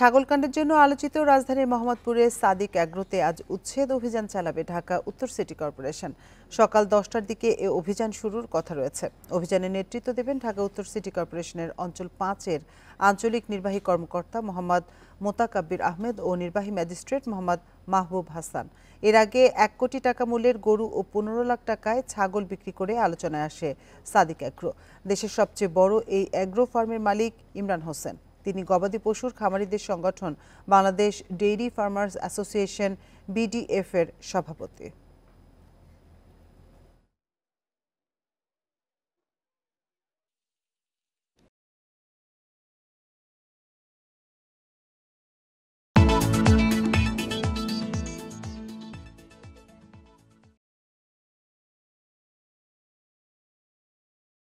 ছাগলকাণ্ডের জন্য আলোচিত রাজধানীর মোহাম্মদপুরে সাদিক অ্যাগ্রোতে আজ উচ্ছেদ অভিযান চালাবে ঢাকা উত্তর সিটি কর্পোরেশন সকাল দশটার দিকে এ অভিযান শুরুর কথা রয়েছে অভিযানে নেতৃত্ব দেবেন ঢাকা উত্তর সিটি কর্পোরেশনের অঞ্চল পাঁচের আঞ্চলিক নির্বাহী কর্মকর্তা মোহাম্মদ মোতাকাব্বির আহমেদ ও নির্বাহী ম্যাজিস্ট্রেট মোহাম্মদ মাহবুব হাসান এর আগে এক কোটি টাকা মূল্যের গরু ও পনেরো লাখ টাকায় ছাগল বিক্রি করে আলোচনায় আসে সাদিক অ্যাগ্রো দেশের সবচেয়ে বড় এই অ্যাগ্রো ফার্মের মালিক ইমরান হোসেন তিনি গবাদি পশুর খামারিদের সংগঠন Bangladesh dairy farmers association BDF এর সভাপতি